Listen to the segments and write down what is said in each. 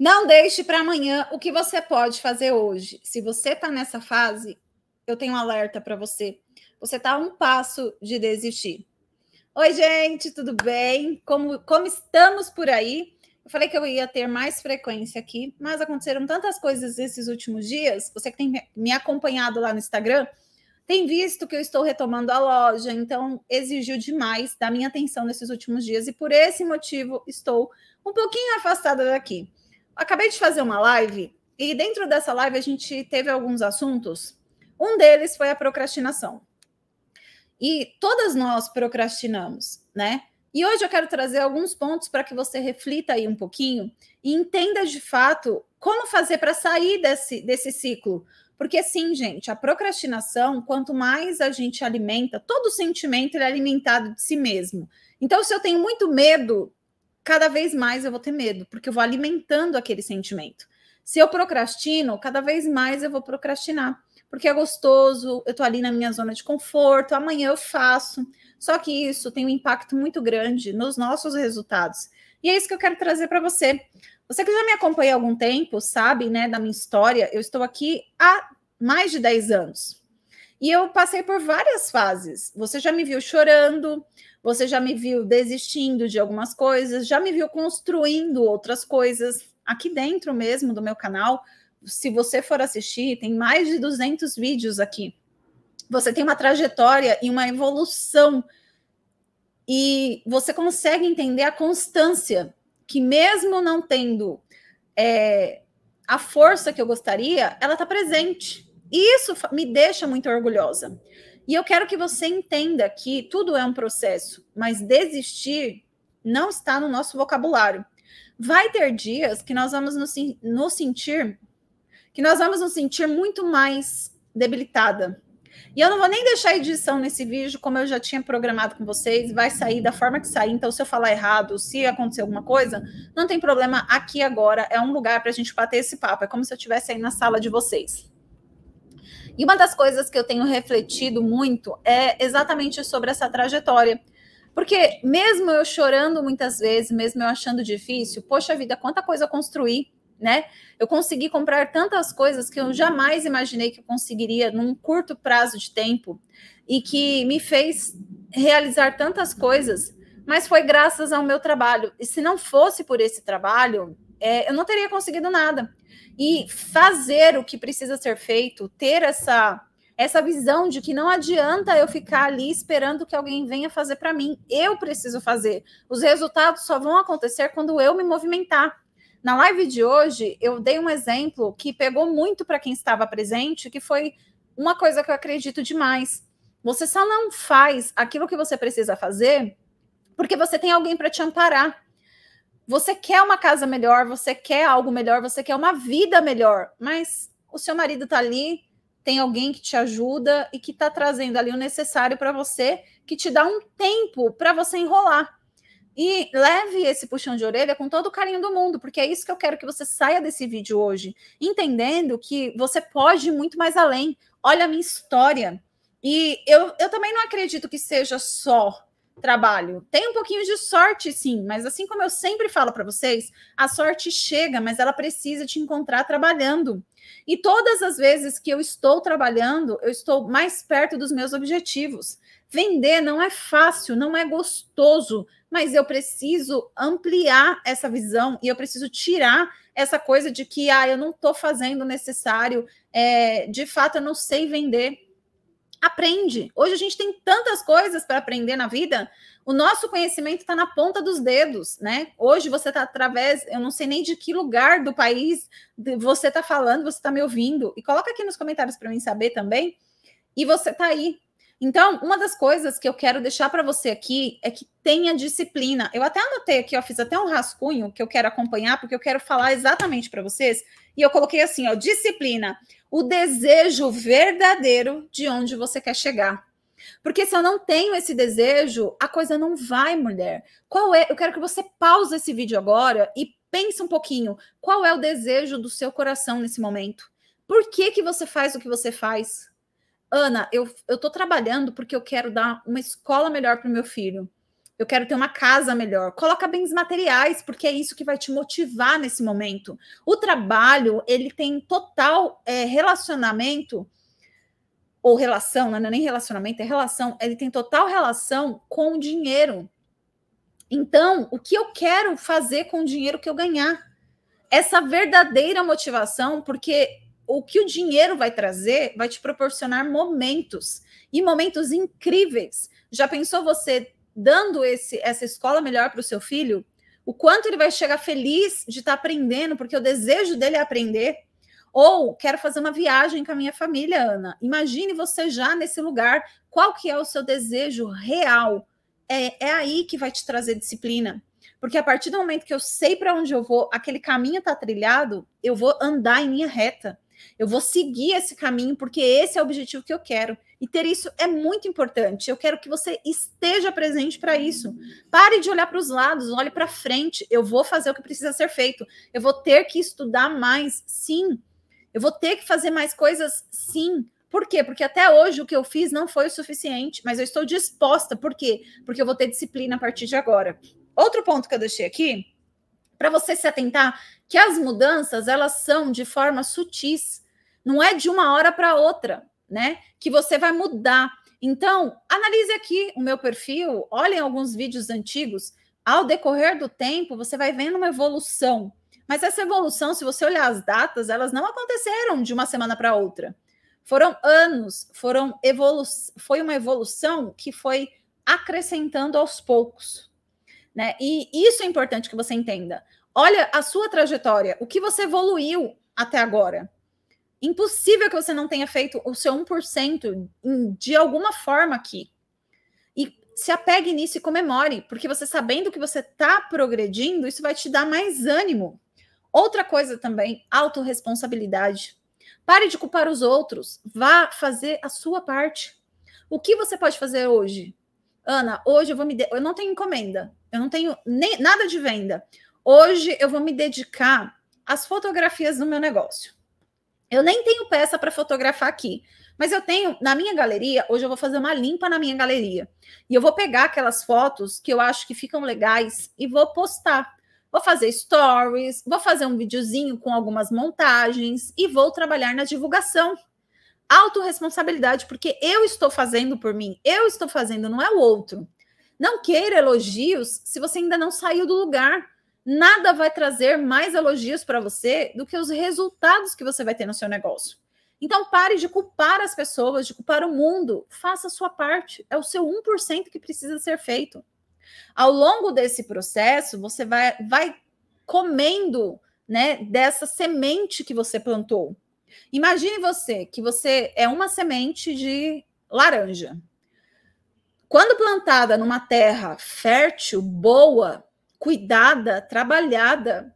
Não deixe para amanhã o que você pode fazer hoje. Se você está nessa fase, eu tenho um alerta para você. Você está a um passo de desistir. Oi, gente, tudo bem? Como, como estamos por aí? Eu falei que eu ia ter mais frequência aqui, mas aconteceram tantas coisas esses últimos dias. Você que tem me acompanhado lá no Instagram tem visto que eu estou retomando a loja, então exigiu demais da minha atenção nesses últimos dias e por esse motivo estou um pouquinho afastada daqui acabei de fazer uma live e dentro dessa live a gente teve alguns assuntos. Um deles foi a procrastinação. E todas nós procrastinamos, né? E hoje eu quero trazer alguns pontos para que você reflita aí um pouquinho e entenda de fato como fazer para sair desse, desse ciclo. Porque sim, gente, a procrastinação, quanto mais a gente alimenta, todo sentimento é alimentado de si mesmo. Então, se eu tenho muito medo cada vez mais eu vou ter medo, porque eu vou alimentando aquele sentimento. Se eu procrastino, cada vez mais eu vou procrastinar, porque é gostoso, eu tô ali na minha zona de conforto, amanhã eu faço. Só que isso tem um impacto muito grande nos nossos resultados. E é isso que eu quero trazer para você. Você que já me acompanha há algum tempo, sabe, né, da minha história, eu estou aqui há mais de 10 anos. E eu passei por várias fases. Você já me viu chorando, você já me viu desistindo de algumas coisas, já me viu construindo outras coisas aqui dentro mesmo do meu canal. Se você for assistir, tem mais de 200 vídeos aqui. Você tem uma trajetória e uma evolução e você consegue entender a constância que mesmo não tendo é, a força que eu gostaria, ela está presente. Isso me deixa muito orgulhosa. E eu quero que você entenda que tudo é um processo, mas desistir não está no nosso vocabulário. Vai ter dias que nós vamos nos, nos sentir que nós vamos nos sentir muito mais debilitada. E eu não vou nem deixar a edição nesse vídeo, como eu já tinha programado com vocês, vai sair da forma que sair. Então, se eu falar errado, se acontecer alguma coisa, não tem problema. Aqui agora é um lugar para a gente bater esse papo. É como se eu estivesse aí na sala de vocês. E uma das coisas que eu tenho refletido muito é exatamente sobre essa trajetória. Porque mesmo eu chorando muitas vezes, mesmo eu achando difícil, poxa vida, quanta coisa eu construí, né? Eu consegui comprar tantas coisas que eu jamais imaginei que eu conseguiria num curto prazo de tempo e que me fez realizar tantas coisas, mas foi graças ao meu trabalho. E se não fosse por esse trabalho, é, eu não teria conseguido nada. E fazer o que precisa ser feito, ter essa essa visão de que não adianta eu ficar ali esperando que alguém venha fazer para mim. Eu preciso fazer. Os resultados só vão acontecer quando eu me movimentar. Na live de hoje, eu dei um exemplo que pegou muito para quem estava presente, que foi uma coisa que eu acredito demais. Você só não faz aquilo que você precisa fazer porque você tem alguém para te amparar. Você quer uma casa melhor, você quer algo melhor, você quer uma vida melhor, mas o seu marido tá ali, tem alguém que te ajuda e que tá trazendo ali o necessário para você, que te dá um tempo para você enrolar. E leve esse puxão de orelha com todo o carinho do mundo, porque é isso que eu quero que você saia desse vídeo hoje, entendendo que você pode ir muito mais além. Olha a minha história. E eu, eu também não acredito que seja só trabalho. Tem um pouquinho de sorte, sim, mas assim como eu sempre falo para vocês, a sorte chega, mas ela precisa te encontrar trabalhando. E todas as vezes que eu estou trabalhando, eu estou mais perto dos meus objetivos. Vender não é fácil, não é gostoso, mas eu preciso ampliar essa visão e eu preciso tirar essa coisa de que ah, eu não estou fazendo o necessário, é, de fato eu não sei vender aprende. Hoje a gente tem tantas coisas para aprender na vida. O nosso conhecimento está na ponta dos dedos, né? Hoje você está através, eu não sei nem de que lugar do país você está falando, você está me ouvindo. E coloca aqui nos comentários para mim saber também. E você está aí. Então, uma das coisas que eu quero deixar para você aqui é que tenha disciplina. Eu até anotei aqui, ó, fiz até um rascunho que eu quero acompanhar, porque eu quero falar exatamente para vocês. E eu coloquei assim, ó, disciplina o desejo verdadeiro de onde você quer chegar. Porque se eu não tenho esse desejo, a coisa não vai, mulher. Qual é? Eu quero que você pause esse vídeo agora e pense um pouquinho. Qual é o desejo do seu coração nesse momento? Por que que você faz o que você faz? Ana, eu, eu trabalhando porque eu quero dar uma escola melhor para o meu filho eu quero ter uma casa melhor. Coloca bens materiais, porque é isso que vai te motivar nesse momento. O trabalho, ele tem total é, relacionamento, ou relação, né, não é nem relacionamento, é relação, ele tem total relação com o dinheiro. Então, o que eu quero fazer com o dinheiro que eu ganhar? Essa verdadeira motivação, porque o que o dinheiro vai trazer vai te proporcionar momentos e momentos incríveis. Já pensou você dando esse, essa escola melhor para o seu filho, o quanto ele vai chegar feliz de estar tá aprendendo, porque o desejo dele é aprender. Ou quero fazer uma viagem com a minha família, Ana. Imagine você já nesse lugar. Qual que é o seu desejo real? É, é aí que vai te trazer disciplina. Porque a partir do momento que eu sei para onde eu vou, aquele caminho está trilhado, eu vou andar em linha reta. Eu vou seguir esse caminho, porque esse é o objetivo que eu quero. E ter isso é muito importante. Eu quero que você esteja presente para isso. Pare de olhar para os lados, olhe para frente. Eu vou fazer o que precisa ser feito. Eu vou ter que estudar mais, sim. Eu vou ter que fazer mais coisas, sim. Por quê? Porque até hoje o que eu fiz não foi o suficiente, mas eu estou disposta. Por quê? Porque eu vou ter disciplina a partir de agora. Outro ponto que eu deixei aqui, para você se atentar, que as mudanças elas são de forma sutis, não é de uma hora para outra né? Que você vai mudar. Então, analise aqui o meu perfil, olhem alguns vídeos antigos. Ao decorrer do tempo, você vai vendo uma evolução. Mas essa evolução, se você olhar as datas, elas não aconteceram de uma semana para outra. Foram anos, foram evolu foi uma evolução que foi acrescentando aos poucos. Né? E isso é importante que você entenda. Olha a sua trajetória, o que você evoluiu até agora. Impossível que você não tenha feito o seu 1% de alguma forma aqui. E se apegue nisso e comemore, porque você sabendo que você está progredindo, isso vai te dar mais ânimo. Outra coisa também, autorresponsabilidade. Pare de culpar os outros, vá fazer a sua parte. O que você pode fazer hoje? Ana, hoje eu vou me de... eu não tenho encomenda, eu não tenho nem nada de venda. Hoje eu vou me dedicar às fotografias do meu negócio. Eu nem tenho peça para fotografar aqui, mas eu tenho na minha galeria. Hoje eu vou fazer uma limpa na minha galeria e eu vou pegar aquelas fotos que eu acho que ficam legais e vou postar. Vou fazer stories, vou fazer um videozinho com algumas montagens e vou trabalhar na divulgação. Autoresponsabilidade, porque eu estou fazendo por mim, eu estou fazendo, não é o outro. Não queira elogios se você ainda não saiu do lugar nada vai trazer mais elogios para você do que os resultados que você vai ter no seu negócio. Então pare de culpar as pessoas, de culpar o mundo. Faça a sua parte. É o seu 1% que precisa ser feito. Ao longo desse processo, você vai, vai comendo né, dessa semente que você plantou. Imagine você que você é uma semente de laranja. Quando plantada numa terra fértil, boa, cuidada, trabalhada,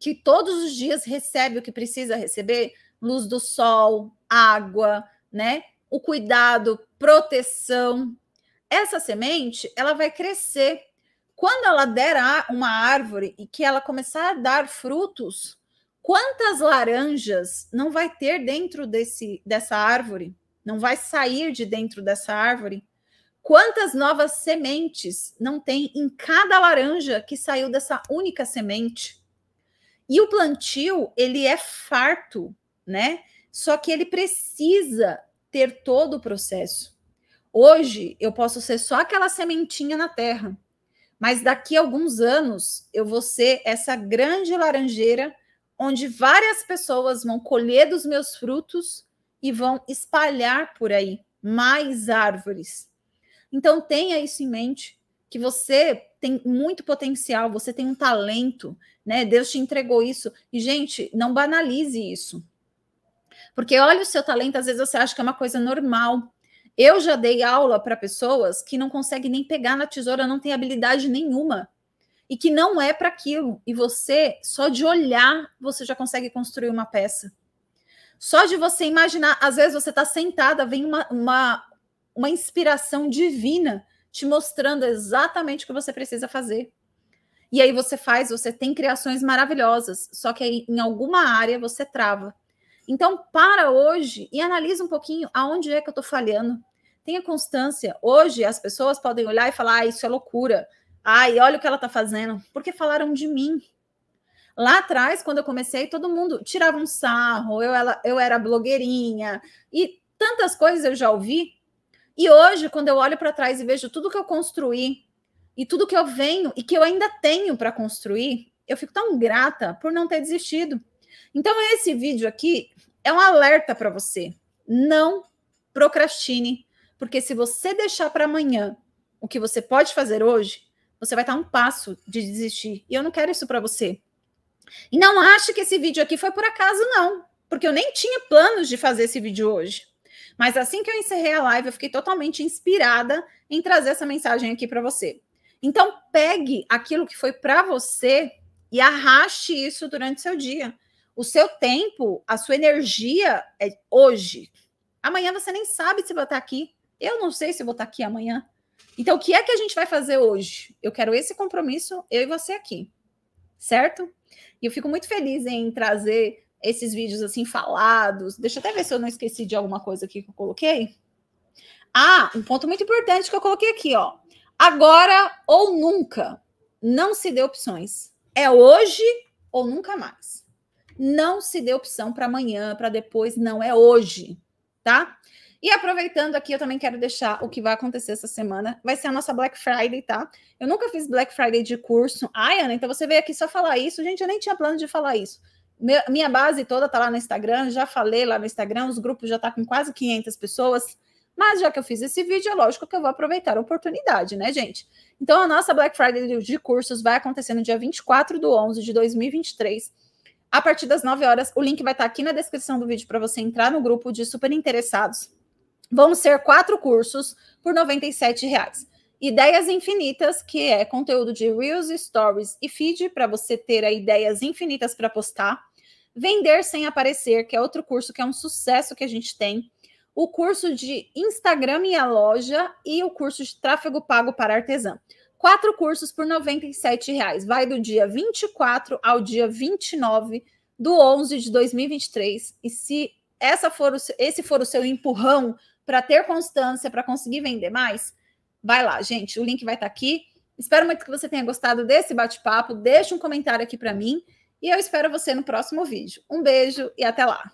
que todos os dias recebe o que precisa receber, luz do sol, água, né? O cuidado, proteção. Essa semente, ela vai crescer. Quando ela der uma árvore e que ela começar a dar frutos, quantas laranjas não vai ter dentro desse, dessa árvore? Não vai sair de dentro dessa árvore? Quantas novas sementes não tem em cada laranja que saiu dessa única semente? E o plantio, ele é farto, né? Só que ele precisa ter todo o processo. Hoje eu posso ser só aquela sementinha na terra, mas daqui a alguns anos eu vou ser essa grande laranjeira onde várias pessoas vão colher dos meus frutos e vão espalhar por aí mais árvores então tenha isso em mente, que você tem muito potencial, você tem um talento, né? Deus te entregou isso. E gente, não banalize isso. Porque olha o seu talento, às vezes você acha que é uma coisa normal. Eu já dei aula para pessoas que não conseguem nem pegar na tesoura, não tem habilidade nenhuma e que não é para aquilo. E você, só de olhar, você já consegue construir uma peça. Só de você imaginar, às vezes você está sentada, vem uma, uma, uma inspiração divina te mostrando exatamente o que você precisa fazer. E aí você faz, você tem criações maravilhosas, só que aí em alguma área você trava. Então, para hoje e analisa um pouquinho aonde é que eu estou falhando. Tenha constância. Hoje as pessoas podem olhar e falar: ah, isso é loucura. Ai, olha o que ela está fazendo. Porque falaram de mim. Lá atrás, quando eu comecei, todo mundo tirava um sarro, eu, ela, eu era blogueirinha, e tantas coisas eu já ouvi e hoje, quando eu olho para trás e vejo tudo que eu construí e tudo que eu venho e que eu ainda tenho para construir, eu fico tão grata por não ter desistido. Então, esse vídeo aqui é um alerta para você. Não procrastine, porque se você deixar para amanhã o que você pode fazer hoje, você vai estar um passo de desistir. E eu não quero isso para você. E não ache que esse vídeo aqui foi por acaso, não, porque eu nem tinha planos de fazer esse vídeo hoje. Mas assim que eu encerrei a live, eu fiquei totalmente inspirada em trazer essa mensagem aqui para você. Então, pegue aquilo que foi para você e arraste isso durante o seu dia. O seu tempo, a sua energia é hoje. Amanhã você nem sabe se vai estar aqui. Eu não sei se vou estar aqui amanhã. Então, o que é que a gente vai fazer hoje? Eu quero esse compromisso, eu e você aqui, certo? E eu fico muito feliz em trazer esses vídeos assim falados. Deixa eu até ver se eu não esqueci de alguma coisa aqui que eu coloquei. Ah, um ponto muito importante que eu coloquei aqui, ó. Agora ou nunca. Não se dê opções. É hoje ou nunca mais. Não se dê opção para amanhã, para depois, não é hoje, tá? E aproveitando aqui, eu também quero deixar o que vai acontecer essa semana. Vai ser a nossa Black Friday, tá? Eu nunca fiz Black Friday de curso. Ai, Ana, então você veio aqui só falar isso. Gente, eu nem tinha plano de falar isso. Meu, minha base toda tá lá no Instagram, já falei lá no Instagram, os grupos já tá com quase 500 pessoas. Mas já que eu fiz esse vídeo, é lógico que eu vou aproveitar a oportunidade, né, gente? Então, a nossa Black Friday de cursos vai acontecer no dia 24 do 11 de 2023, a partir das 9 horas. O link vai estar tá aqui na descrição do vídeo para você entrar no grupo de super interessados. Vão ser quatro cursos por R$ 97 reais. Ideias Infinitas, que é conteúdo de Reels, Stories e Feed, para você ter ideias infinitas para postar. Vender sem aparecer, que é outro curso que é um sucesso que a gente tem. O curso de Instagram e a loja e o curso de tráfego pago para artesã. Quatro cursos por R$ 97,00. Vai do dia 24 ao dia 29 do 11 de 2023. E se essa for o, esse for o seu empurrão para ter constância, para conseguir vender mais, Vai lá, gente, o link vai estar tá aqui. Espero muito que você tenha gostado desse bate-papo. Deixe um comentário aqui para mim e eu espero você no próximo vídeo. Um beijo e até lá.